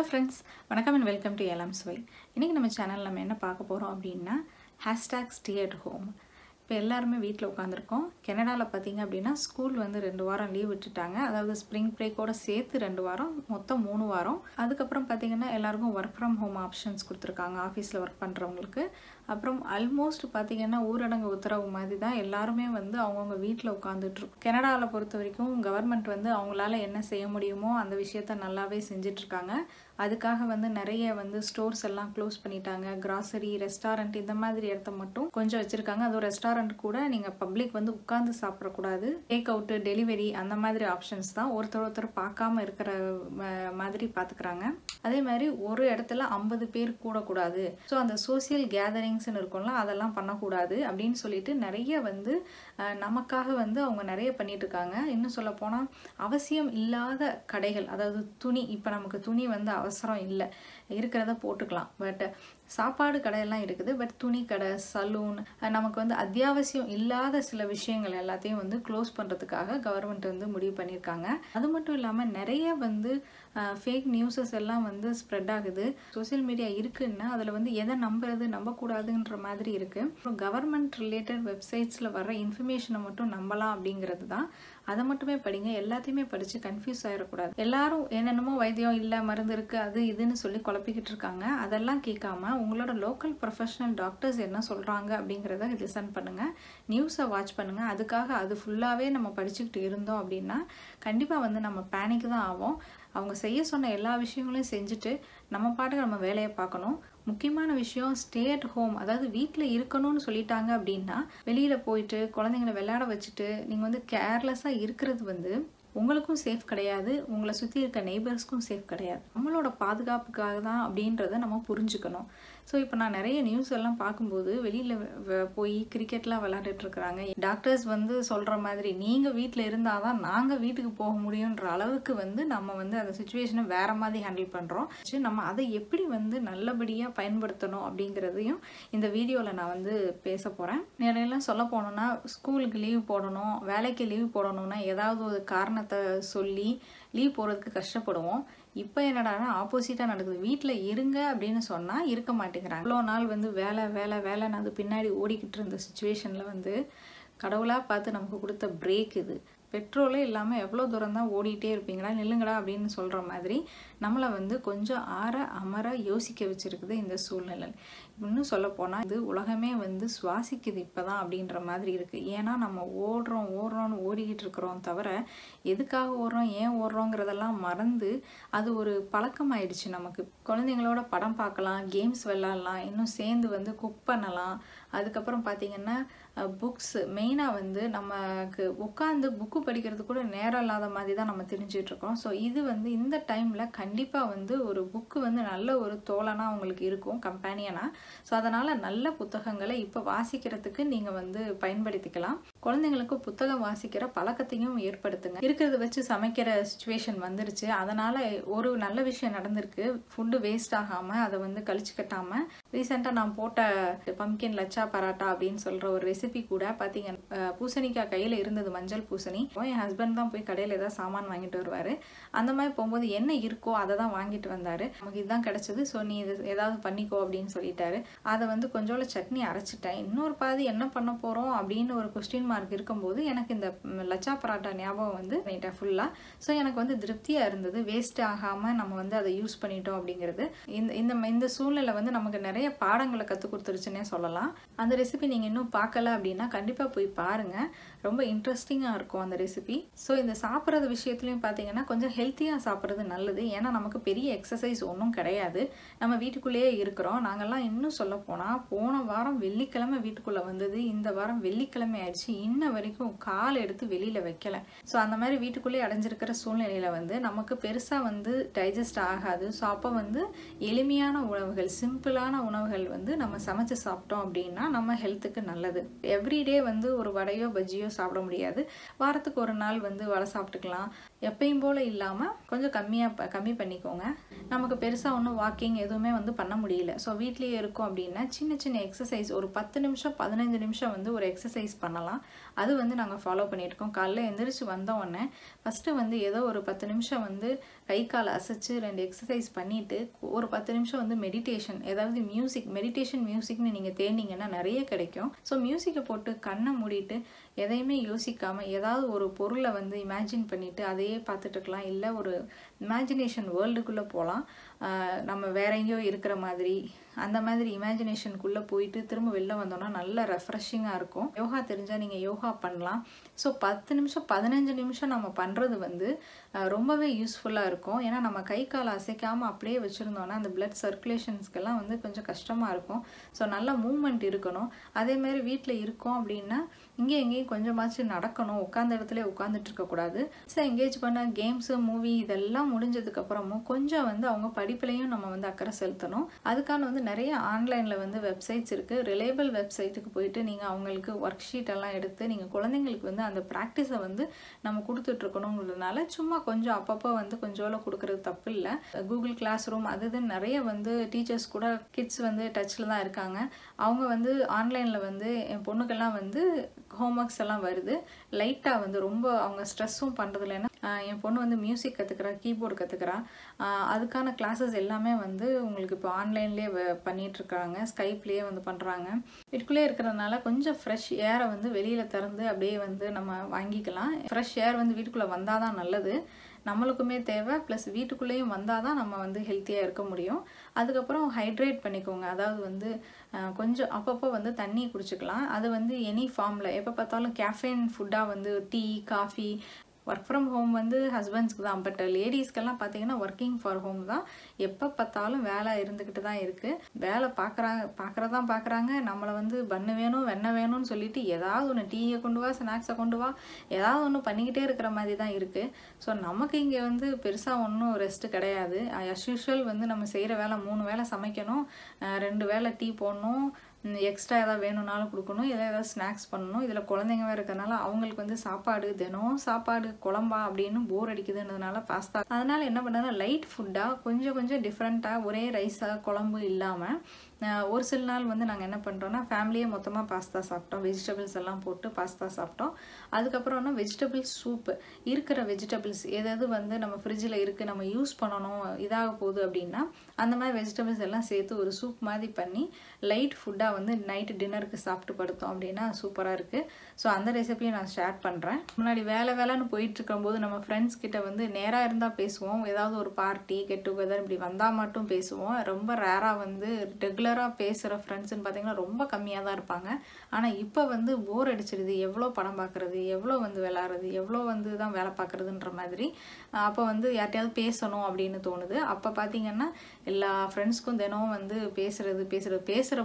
hello friends வணக்கம் and welcome to ஏலாம் சுவை இன்றைக்கி நம்ம சேனலில் நம்ம என்ன பார்க்க போகிறோம் அப்படின்னா ஹேஷ்டாக் ஸ்டே அட் ஹோம் இப்போ எல்லாருமே வீட்டில் உட்காந்துருக்கோம் கெனடாவில் பார்த்திங்க அப்படின்னா ஸ்கூல் வந்து ரெண்டு வாரம் லீவ் விட்டுட்டாங்க அதாவது ஸ்ப்ரிங் பிரேக்கோடு சேர்த்து ரெண்டு வாரம் மொத்தம் மூணு வாரம் அதுக்கப்புறம் பார்த்திங்கன்னா எல்லாருக்கும் ஒர்க் ஃப்ரம் ஹோம் ஆப்ஷன்ஸ் கொடுத்துருக்காங்க ஆஃபீஸில் ஒர்க் பண்ணுறவங்களுக்கு அப்புறம் ஆல்மோஸ்ட் பார்த்திங்கன்னா ஊரடங்கு உத்தரவு மாதிரி தான் எல்லாருமே வந்து அவங்கவுங்க வீட்டில் உட்காந்துட்ருக்கோம் கெனடாவில் பொறுத்த வரைக்கும் கவர்மெண்ட் வந்து அவங்களால என்ன செய்ய முடியுமோ அந்த விஷயத்த நல்லாவே செஞ்சிட்ருக்காங்க அதுக்காக வந்து நிறைய வந்து ஸ்டோர்ஸ் எல்லாம் க்ளோஸ் பண்ணிட்டாங்க கிராசரி ரெஸ்டாரண்ட் இந்த மாதிரி இடத்த மட்டும் கொஞ்சம் வச்சுருக்காங்க அதுவும் ரெஸ்டாரண்ட் கூட நீங்கள் பப்ளிக் வந்து உட்காந்து சாப்பிடக்கூடாது டேக் அவுட்டு டெலிவரி அந்த மாதிரி ஆப்ஷன்ஸ் தான் ஒருத்தர் ஒருத்தர் பார்க்காம இருக்கிற மாதிரி பாத்துக்கிறாங்க அதே மாதிரி ஒரு இடத்துல ஐம்பது பேர் கூடக்கூடாது ஸோ அந்த சோசியல் கேதரிங்ஸ்னு இருக்கும்ல அதெல்லாம் பண்ணக்கூடாது அப்படின்னு சொல்லிட்டு நிறைய வந்து நமக்காக வந்து அவங்க நிறைய பண்ணிட்டு இருக்காங்க இன்னும் சொல்ல போனால் அவசியம் இல்லாத கடைகள் அதாவது துணி இப்போ நமக்கு துணி வந்து அவ அவசரம் இல்லை இருக்கிறத போட்டுக்கலாம் பட் சாப்பாடு கடையெல்லாம் இருக்குது பட் துணி கடை சலூன் நமக்கு வந்து அத்தியாவசியம் இல்லாத சில விஷயங்கள் எல்லாத்தையும் வந்து க்ளோஸ் பண்ணுறதுக்காக கவர்மெண்ட் வந்து முடிவு பண்ணியிருக்காங்க அது மட்டும் இல்லாமல் நிறைய வந்து ஃபேக் நியூஸஸ் எல்லாம் வந்து ஸ்ப்ரெட் ஆகுது சோசியல் மீடியா இருக்குன்னா அதில் வந்து எதை நம்புறது நம்பக்கூடாதுன்ற மாதிரி இருக்குது அப்புறம் கவர்மெண்ட் ரிலேட்டட் வெப்சைட்ஸில் வர இன்ஃபர்மேஷனை மட்டும் நம்பலாம் அப்படிங்கிறது தான் அதை மட்டுமே படிங்க எல்லாத்தையுமே படித்து கன்ஃபியூஸ் ஆகிடக்கூடாது எல்லாரும் என்னென்னமோ வைத்தியம் இல்லை மருந்து இருக்குது அது இதுன்னு சொல்லி குழப்பிக்கிட்டு இருக்காங்க அதெல்லாம் கேட்காம உங்களோட லோக்கல் ப்ரொஃபஷனல் டாக்டர்ஸ் என்ன சொல்கிறாங்க அப்படிங்கிறத லிசன் பண்ணுங்கள் நியூஸை வாட்ச் பண்ணுங்கள் அதுக்காக அது ஃபுல்லாகவே நம்ம படிச்சுக்கிட்டு இருந்தோம் அப்படின்னா கண்டிப்பாக வந்து நம்ம பேனிக் தான் ஆகும் அவங்க செய்ய சொன்ன எல்லா விஷயங்களையும் செஞ்சுட்டு நம்ம பாட்டுக்கு நம்ம வேலையை பார்க்கணும் முக்கியமான விஷயம் ஸ்டே அட் ஹோம் அதாவது வீட்டில் இருக்கணும்னு சொல்லிட்டாங்க அப்படின்னா வெளியில் போயிட்டு குழந்தைங்களை விளையாட வச்சுட்டு நீங்கள் வந்து கேர்லெஸ்ஸாக இருக்கிறது வந்து உங்களுக்கும் சேஃப் கிடையாது உங்களை சுற்றி இருக்க நெய்பர்ஸ்க்கும் சேஃப் கிடையாது நம்மளோட பாதுகாப்புக்காக தான் அப்படின்றத நம்ம புரிஞ்சுக்கணும் ஸோ இப்போ நான் நிறைய நியூஸ் எல்லாம் பார்க்கும்போது வெளியில் போய் கிரிக்கெட்லாம் விளாண்டுட்ருக்குறாங்க டாக்டர்ஸ் வந்து சொல்கிற மாதிரி நீங்கள் வீட்டில் இருந்தால் தான் நாங்கள் வீட்டுக்கு போக முடியுன்ற அளவுக்கு வந்து நம்ம வந்து அந்த சுச்சுவேஷனை வேறு மாதிரி ஹேண்டில் பண்ணுறோம் நம்ம அதை எப்படி வந்து நல்லபடியாக பயன்படுத்தணும் அப்படிங்கிறதையும் இந்த வீடியோவில் நான் வந்து பேச போகிறேன் நிறையெல்லாம் சொல்ல போனோன்னா ஸ்கூலுக்கு லீவ் போடணும் வேலைக்கு லீவ் போடணும்னா ஏதாவது ஒரு காரணத்தை சொல்லி லீவ் போடுறதுக்கு கஷ்டப்படுவோம் இப்போ என்னடானா ஆப்போசிட்டாக நடக்குது வீட்டில் இருங்க அப்படின்னு சொன்னால் இருக்க மாட்டேங்கிறாங்க இவ்வளோ நாள் வந்து வேலை வேலை வேலைன்னு அது பின்னாடி ஓடிக்கிட்டு இருந்த சுச்சுவேஷனில் வந்து கடவுளாக பார்த்து நமக்கு கொடுத்த பிரேக் இது பெட்ரோலே இல்லாமல் எவ்வளோ தூரம் தான் ஓடிட்டே இருப்பீங்களா நில்லுங்கடா அப்படின்னு சொல்கிற மாதிரி நம்மளை வந்து கொஞ்சம் ஆற அமர யோசிக்க வச்சுருக்குது இந்த சூழ்நிலை இன்னும் சொல்லப்போனால் இது உலகமே வந்து சுவாசிக்குது இப்போ தான் அப்படின்ற மாதிரி இருக்குது ஏன்னா நம்ம ஓடுறோம் ஓடுறோன்னு ஓடிக்கிட்டு இருக்கிறோம் தவிர எதுக்காக ஓடுறோம் ஏன் ஓடுறோங்கிறதெல்லாம் மறந்து அது ஒரு பழக்கம் ஆயிடுச்சு நமக்கு குழந்தைங்களோட படம் பார்க்கலாம் கேம்ஸ் விளாட்லாம் இன்னும் சேர்ந்து வந்து குக் பண்ணலாம் அதுக்கப்புறம் பார்த்திங்கன்னா புக்ஸ் மெயினாக வந்து நமக்கு உட்காந்து புக்கு படிக்கிறது கூட நேரம் இல்லாத மாதிரி தான் நம்ம தெரிஞ்சிட்ருக்கோம் ஸோ இது வந்து இந்த டைமில் கண்டிப்பாக வந்து ஒரு புக்கு வந்து நல்ல ஒரு தோழனாக அவங்களுக்கு இருக்கும் கம்பேனியனாக ஸோ அதனால் நல்ல புத்தகங்களை இப்போ வாசிக்கிறதுக்கு நீங்கள் வந்து பயன்படுத்திக்கலாம் குழந்தைங்களுக்கு புத்தகம் வாசிக்கிற பழக்கத்தையும் ஏற்படுத்துங்க இருக்கிறத வச்சு சமைக்கிற சுச்சுவேஷன் வந்துருச்சு அதனால் ஒரு நல்ல விஷயம் நடந்திருக்கு ஃபுட்டு வேஸ்ட் ஆகாமல் அதை வந்து கழிச்சு கட்டாமல் ரீசெண்டாக நான் போட்ட பம்கின் லச்சா பராட்டா அப்படின்னு சொல்கிற ஒரு ரெசிபி கூட பார்த்தீங்கன்னா பூசணிக்காய் கையில் இருந்தது மஞ்சள் பூசணி என் ஹஸ்பண்ட் தான் போய் கடையில் ஏதாவது சாமான் வாங்கிட்டு வருவார் அந்த மாதிரி போகும்போது என்ன இருக்கோ அதை தான் வாங்கிட்டு வந்தார் நமக்கு இதுதான் கிடச்சிது ஸோ நீ இது ஏதாவது பண்ணிக்கோ அப்படின்னு சொல்லிட்டாரு அதை வந்து கொஞ்சோட சட்னி அரைச்சிட்டேன் இன்னொரு பாதி என்ன பண்ண போகிறோம் அப்படின்னு ஒரு கொஸ்டின் மார்க் இருக்கும்போது எனக்கு இந்த லச்சா பராட்டா ஞாபகம் வந்து நைட்டாக ஃபுல்லாக ஸோ எனக்கு வந்து திருப்தியாக இருந்தது வேஸ்ட் ஆகாமல் நம்ம வந்து அதை யூஸ் பண்ணிட்டோம் அப்படிங்கிறது இந்த இந்த இந்த சூழ்நிலை வந்து நமக்கு நிறைய பாடங்களை கற்றுக் கொடுத்துருச்சுன்னே சொல்லலாம் அந்த ரெசிபி நீங்கள் இன்னும் பார்க்கல அப்படின்னா கண்டிப்பாக போய் பாருங்கள் ரொம்ப இன்ட்ரெஸ்டிங்காக இருக்கும் அந்த ரெசிபி ஸோ இந்த சாப்பிட்றது விஷயத்துலையும் பார்த்தீங்கன்னா கொஞ்சம் ஹெல்த்தியாக சாப்பிட்றது நல்லது ஏன்னா நமக்கு பெரிய எக்ஸசைஸ் ஒன்றும் கிடையாது நம்ம வீட்டுக்குள்ளேயே இருக்கிறோம் நாங்கள்லாம் இன்னும் சொல்ல போனால் போன வாரம் வெள்ளிக்கிழமை வீட்டுக்குள்ளே வந்தது இந்த வாரம் வெள்ளிக்கிழமை ஆயிடுச்சு இன்ன வரைக்கும் கால் எடுத்து வெளியில் வைக்கல ஸோ அந்த மாதிரி வீட்டுக்குள்ளேயே அடைஞ்சிருக்கிற சூழ்நிலையில் வந்து நமக்கு பெருசாக வந்து டைஜஸ்ட் ஆகாது ஸோ அப்போ வந்து எளிமையான உணவுகள் சிம்பிளான உணவுகள் வந்து நம்ம சமைச்சு சாப்பிட்டோம் அப்படின்னா நம்ம ஹெல்த்துக்கு நல்லது எவ்ரிடே வந்து ஒரு வடையோ பஜ்ஜியோ சாப்பிட முடியாது வாரத்துக்கு ஒரு நாள் வந்து வடை சாப்பிட்டுக்கலாம் எப்பயும் போல் இல்லாமல் கொஞ்சம் கம்மியாக கம்மி பண்ணிக்கோங்க நமக்கு பெருசாக ஒன்றும் வாக்கிங் எதுவுமே வந்து பண்ண முடியல ஸோ வீட்லேயே இருக்கும் அப்படின்னா சின்ன சின்ன எக்ஸசைஸ் ஒரு பத்து நிமிஷம் பதினஞ்சு நிமிஷம் வந்து ஒரு எக்ஸசைஸ் பண்ணலாம் அது வந்து நாங்கள் ஃபாலோ பண்ணியிருக்கோம் காலைல எந்திரிச்சு வந்தோடனே ஃபஸ்ட்டு வந்து ஏதோ ஒரு பத்து நிமிஷம் வந்து கை காலை அசைச்சு ரெண்டு எக்ஸசைஸ் பண்ணிவிட்டு ஒரு பத்து நிமிஷம் வந்து மெடிடேஷன் ஏதாவது மியூசிக் மெடிடேஷன் மியூசிக்னு நீங்கள் தேடினீங்கன்னா நிறைய கிடைக்கும் ஸோ மியூசிக்கை போட்டு கண்ணை மூடிட்டு எதையுமே யோசிக்காமல் ஏதாவது ஒரு பொருளை வந்து இமேஜின் பண்ணிவிட்டு அதையே பார்த்துட்டுருக்கலாம் இல்லை ஒரு இமேஜினேஷன் வேர்ல்டுக்குள்ளே போகலாம் நம்ம வேற எங்கேயோ இருக்கிற மாதிரி அந்த மாதிரி இமேஜினேஷனுக்குள்ளே போயிட்டு திரும்ப வெளில வந்தோம்னா நல்ல ரெஃப்ரெஷிங்காக இருக்கும் யோகா தெரிஞ்சால் நீங்கள் யோகா பண்ணலாம் ஸோ பத்து நிமிஷம் பதினஞ்சு நிமிஷம் நம்ம பண்ணுறது வந்து ரொம்பவே யூஸ்ஃபுல்லாக இருக்கும் ஏன்னா நம்ம கை காலை அசைக்காமல் அப்படியே வச்சுருந்தோம்னா அந்த பிளட் சர்க்குலேஷன்ஸ்க்கெல்லாம் வந்து கொஞ்சம் கஷ்டமாக இருக்கும் ஸோ நல்ல மூமெண்ட் இருக்கணும் அதேமாரி வீட்டில் இருக்கோம் அப்படின்னா இங்கே எங்கேயும் கொஞ்சமாச்சு நடக்கணும் உட்காந்த இடத்துல உட்காந்துட்டு இருக்கக்கூடாது எங்கேஜ் பண்ண கேம்ஸு மூவி இதெல்லாம் முடிஞ்சதுக்கப்புறமும் கொஞ்சம் வந்து அவங்க படிப்புலையும் நம்ம வந்து அக்கறை செலுத்தணும் அதுக்கான வந்து நிறைய ஆன்லைனில் வந்து வெப்சைட்ஸ் இருக்குது ரிலேபிள் வெப்சைட்டுக்கு போயிட்டு நீங்கள் அவங்களுக்கு ஒர்க் ஷீட் எல்லாம் எடுத்து நீங்கள் குழந்தைங்களுக்கு வந்து அந்த ப்ராக்டிஸை வந்து நம்ம கொடுத்துட்ருக்கணுங்கிறதுனால சும்மா கொஞ்சம் அப்பப்போ வந்து கொஞ்சோல கொடுக்குறது தப்பு இல்லை கூகுள் கிளாஸ் ரூம் அது நிறைய வந்து டீச்சர்ஸ் கூட கிட்ஸ் வந்து டச்சில் தான் இருக்காங்க அவங்க வந்து ஆன்லைனில் வந்து என் பொண்ணுக்கெல்லாம் வந்து ஹோம் ஒர்க்ஸ் எல்லாம் வருது லைட்டாக வந்து ரொம்ப அவங்க ஸ்ட்ரெஸ்ஸும் பண்ணுறதில்ல என் பொண்ணு வந்து மியூசிக் கற்றுக்குறா கீபோர்டு கற்றுக்குறா அதுக்கான கிளாஸஸ் எல்லாமே வந்து உங்களுக்கு இப்போ ஆன்லைன்லேயே பண்ணிகிட்ருக்காங்க ஸ்கைப்லேயே வந்து பண்ணுறாங்க இதுக்குள்ளே இருக்கிறதுனால கொஞ்சம் ஃப்ரெஷ் ஏரை வந்து வெளியில் திறந்து அப்படியே வந்து நம்ம வாங்கிக்கலாம் ஃப்ரெஷ் ஏர் வந்து வீட்டுக்குள்ளே வந்தால் தான் நல்லது நம்மளுக்குமே தேவை ப்ளஸ் வீட்டுக்குள்ளேயும் வந்தால் தான் நம்ம வந்து ஹெல்த்தியாக இருக்க முடியும் அதுக்கப்புறம் ஹைட்ரேட் பண்ணிக்கோங்க அதாவது வந்து கொஞ்சம் அப்பப்போ வந்து தண்ணி குடிச்சிக்கலாம் அது வந்து எனி ஃபார்மில் எப்போ பார்த்தாலும் கேஃபேன் ஃபுட்டாக வந்து tea coffee work from home வந்து ஹஸ்பண்ட்ஸ்க்கு தான் பட் லேடிஸ்க்கெல்லாம் பார்த்தீங்கன்னா ஒர்க்கிங் ஃபார் ஹோம் தான் எப்போ பார்த்தாலும் வேலை இருந்துக்கிட்டு தான் இருக்குது வேலை பார்க்குறாங்க பார்க்குறதான் பார்க்குறாங்க நம்மளை வந்து பண்ணு வேணும் வெண்ணெய் வேணும்னு சொல்லிட்டு ஏதாவது ஒன்று டீயை கொண்டு வா ஸ்நாக்ஸை கொண்டு வா ஏதாவது ஒன்று பண்ணிக்கிட்டே இருக்கிற மாதிரி தான் இருக்குது ஸோ நமக்கு இங்கே வந்து பெருசாக ஒன்றும் ரெஸ்ட்டு கிடையாது அஸ்யூஷுவல் வந்து நம்ம செய்கிற வேலை மூணு வேலை சமைக்கணும் ரெண்டு வேலை டீ போடணும் எக்ஸ்ட்ரா எதாவது வேணும்னாலும் கொடுக்கணும் இதில் ஏதாவது ஸ்நாக்ஸ் பண்ணணும் இதில் குழந்தைங்க வேறு இருக்கிறதுனால அவங்களுக்கு வந்து சாப்பாடு தினம் சாப்பாடு குழம்பா அப்படின்னு போர் அடிக்குதுன்றதுனால பாஸ்தா அதனால் என்ன பண்ணுறதுனா லைட் ஃபுட்டாக கொஞ்சம் கொஞ்சம் டிஃப்ரெண்ட்டாக ஒரே ரைஸாக குழம்பு இல்லாமல் ஒரு சில நாள் வந்து நாங்கள் என்ன பண்ணுறோன்னா ஃபேமிலியே மொத்தமாக பாஸ்தா சாப்பிட்டோம் வெஜிடபிள்ஸ் எல்லாம் போட்டு பாஸ்தா சாப்பிட்டோம் அதுக்கப்புறம்னா வெஜிடபிள் சூப்பு இருக்கிற வெஜிடபிள்ஸ் எதாவது வந்து நம்ம ஃப்ரிட்ஜில் இருக்குது நம்ம யூஸ் பண்ணணும் இதாக போகுது அப்படின்னா அந்த மாதிரி வெஜிடபிள்ஸ் எல்லாம் சேர்த்து ஒரு சூப் மாதிரி பண்ணி லைட் ஃபுட்டாக வந்து நைட்டு டின்னருக்கு சாப்பிட்டு படுத்தோம் அப்படின்னா சூப்பராக இருக்குது ஸோ அந்த ரெசிபியை நான் ஷேர் பண்ணுறேன் முன்னாடி வேலை வேலைன்னு போயிட்டுருக்கும்போது நம்ம ஃப்ரெண்ட்ஸ் கிட்ட வந்து நேராக இருந்தால் பேசுவோம் ஏதாவது ஒரு பார்ட்டி கெட் டுகெதர் இப்படி வந்தால் மட்டும் பேசுவோம் ரொம்ப ரேராக வந்து ரெகுலர் ரெகுலராக பேசுகிற ஃப்ரெண்ட்ஸுன்னு பார்த்தீங்கன்னா ரொம்ப கம்மியாக தான் இருப்பாங்க ஆனால் இப்போ வந்து போர் அடிச்சிருது எவ்வளோ படம் பார்க்குறது எவ்வளோ வந்து விளாட்றது எவ்வளோ வந்து தான் வேலை பார்க்குறதுன்ற மாதிரி அப்போ வந்து யார்ட்டையாவது பேசணும் அப்படின்னு தோணுது அப்போ பார்த்தீங்கன்னா எல்லா ஃப்ரெண்ட்ஸ்க்கும் தினமும் வந்து பேசுகிறது பேசுகிறது பேசுகிற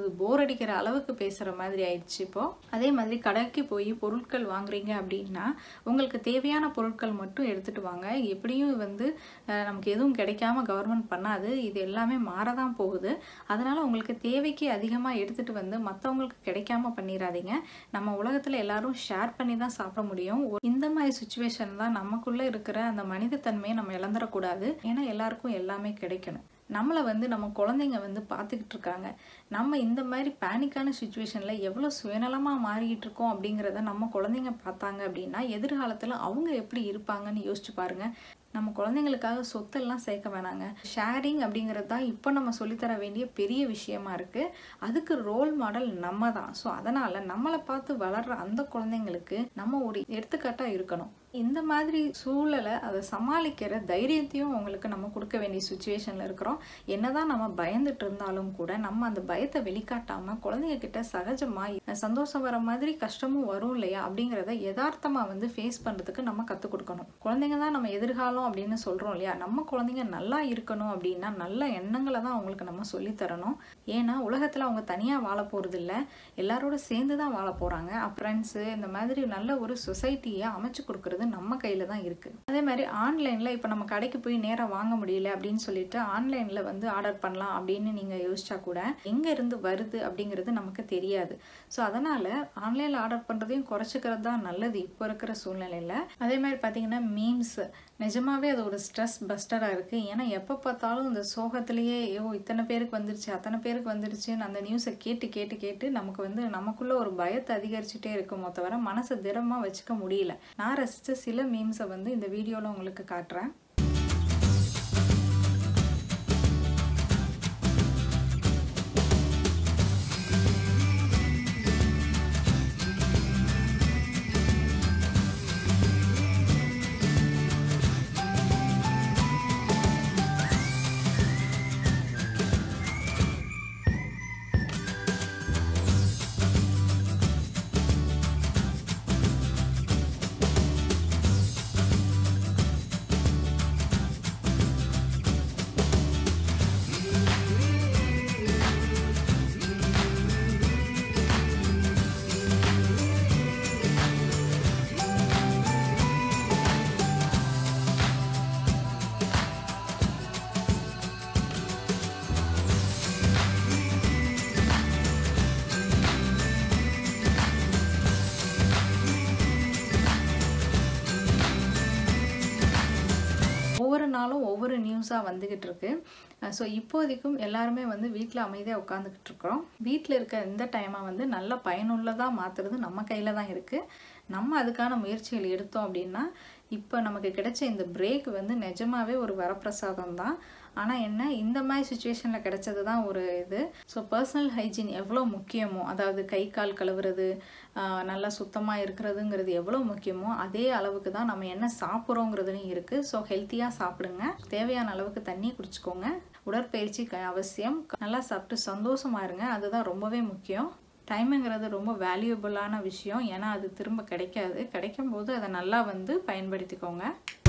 அது போர் அடிக்கிற அளவுக்கு பேசுகிற மாதிரி ஆயிடுச்சு இப்போது அதே மாதிரி கடைக்கு போய் பொருட்கள் வாங்குறீங்க அப்படின்னா உங்களுக்கு தேவையான பொருட்கள் மட்டும் எடுத்துகிட்டு வாங்க எப்படியும் வந்து நமக்கு எதுவும் கிடைக்காம கவர்மெண்ட் பண்ணாது இது எல்லாமே மாறதான் போகுது அதனால் உங்களுக்கு தேவைக்கு அதிகமாக எடுத்துகிட்டு வந்து மற்றவங்களுக்கு கிடைக்காம பண்ணிடாதீங்க நம்ம உலகத்தில் எல்லாரும் ஷேர் பண்ணி தான் சாப்பிட முடியும் இந்த மாதிரி சுச்சுவேஷன் தான் நமக்குள்ளே இருக்கிற அந்த மனிதத்தன்மையை நம்ம இழந்துடக்கூடாது ஏன்னா எல்லாருக்கும் எல்லாமே கிடைக்கணும் நம்மளை வந்து நம்ம குழந்தைங்க வந்து பார்த்துக்கிட்டு இருக்காங்க நம்ம இந்த மாதிரி பேனிக்கான சுச்சுவேஷனில் எவ்வளோ சுயநலமாக மாறிக்கிட்டு இருக்கோம் அப்படிங்கிறத நம்ம குழந்தைங்க பார்த்தாங்க அப்படின்னா எதிர்காலத்தில் அவங்க எப்படி இருப்பாங்கன்னு யோசிச்சு பாருங்கள் நம்ம குழந்தைங்களுக்காக சொத்தெல்லாம் சேர்க்க வேணாங்க ஷேரிங் அப்படிங்கிறது தான் இப்போ நம்ம சொல்லித்தர வேண்டிய பெரிய விஷயமா இருக்குது அதுக்கு ரோல் மாடல் நம்ம தான் ஸோ அதனால் நம்மளை பார்த்து வளர்கிற அந்த குழந்தைங்களுக்கு நம்ம ஒரு எடுத்துக்காட்டாக இருக்கணும் இந்த மாதிரி சூழலை அதை சமாளிக்கிற தைரியத்தையும் அவங்களுக்கு நம்ம கொடுக்க வேண்டிய சுச்சுவேஷனில் இருக்கிறோம் என்னதான் நம்ம பயந்துட்டு இருந்தாலும் கூட நம்ம அந்த பயத்தை வெளிக்காட்டாமல் குழந்தைங்கக்கிட்ட சகஜமாக சந்தோஷம் வர மாதிரி கஷ்டமும் வரும் இல்லையா அப்படிங்கிறத யதார்த்தமாக வந்து ஃபேஸ் பண்ணுறதுக்கு நம்ம கற்றுக் கொடுக்கணும் குழந்தைங்க தான் நம்ம எதிர்காலம் அப்படின்னு சொல்கிறோம் இல்லையா நம்ம குழந்தைங்க நல்லா இருக்கணும் அப்படின்னா நல்ல எண்ணங்களை தான் அவங்களுக்கு நம்ம சொல்லித்தரணும் ஏன்னா உலகத்தில் அவங்க தனியாக வாழ போகிறது இல்லை எல்லாரோட சேர்ந்து தான் வாழ போகிறாங்க ஃப்ரெண்ட்ஸு இந்த மாதிரி நல்ல ஒரு சொசைட்டியை அமைச்சு கொடுக்குறது அப்படிங்கிறது நம்ம கையில் தான் இருக்குது அதே மாதிரி ஆன்லைனில் இப்போ நம்ம கடைக்கு போய் நேராக வாங்க முடியல அப்படின்னு சொல்லிட்டு ஆன்லைனில் வந்து ஆர்டர் பண்ணலாம் அப்படின்னு நீங்கள் யோசிச்சா கூட எங்கேருந்து வருது அப்படிங்கிறது நமக்கு தெரியாது ஸோ அதனால் ஆன்லைனில் ஆர்டர் பண்ணுறதையும் குறைச்சிக்கிறது தான் நல்லது இப்போ இருக்கிற சூழ்நிலையில் அதே மாதிரி பார்த்தீங்கன்னா மீம்ஸ் நிஜமாகவே அது ஒரு ஸ்ட்ரெஸ் பஸ்டராக இருக்குது ஏன்னா எப்போ பார்த்தாலும் இந்த சோகத்திலேயே ஐயோ இத்தனை பேருக்கு வந்துருச்சு அத்தனை பேருக்கு வந்துருச்சுன்னு அந்த நியூஸை கேட்டு கேட்டு கேட்டு நமக்கு வந்து நமக்குள்ளே ஒரு பயத்தை அதிகரிச்சுட்டே இருக்குமோ தவிர மனசை திடமாக வச்சுக்க முடியல நான் ரசித்த சில மீம்ஸை வந்து இந்த வீடியோவில் உங்களுக்கு காட்டுறேன் ஒவ்வொரு நியூஸாக வந்துக்கிட்டு இருக்குது ஸோ இப்போதைக்கும் எல்லாருமே வந்து வீட்டில் அமைதியாக உட்காந்துக்கிட்டு இருக்கிறோம் வீட்டில் இருக்க இந்த டைமாக வந்து நல்ல பயனுள்ளதாக மாற்றுறது நம்ம கையில் தான் இருக்குது நம்ம அதுக்கான முயற்சிகள் எடுத்தோம் அப்படின்னா இப்போ நமக்கு கிடைச்ச இந்த பிரேக் வந்து நிஜமாகவே ஒரு வரப்பிரசாதம் தான் ஆனால் என்ன இந்த மாதிரி சுச்சுவேஷனில் கிடைச்சது தான் ஒரு இது ஸோ பர்சனல் ஹைஜீன் எவ்வளோ முக்கியமோ அதாவது கை கால் கழுவுறது நல்லா சுத்தமாக இருக்கிறதுங்கிறது எவ்வளோ முக்கியமோ அதே அளவுக்கு தான் நம்ம என்ன சாப்பிட்றோங்கிறதுலையும் இருக்குது ஸோ ஹெல்த்தியாக சாப்பிடுங்க தேவையான அளவுக்கு தண்ணி குடிச்சிக்கோங்க உடற்பயிற்சி அவசியம் நல்லா சாப்பிட்டு சந்தோஷமாக இருங்க அதுதான் ரொம்பவே முக்கியம் டைமுங்கிறது ரொம்ப வேல்யூபிளான விஷயம் ஏன்னா அது திரும்ப கிடைக்காது கிடைக்கும் போது அதை நல்லா வந்து பயன்படுத்திக்கோங்க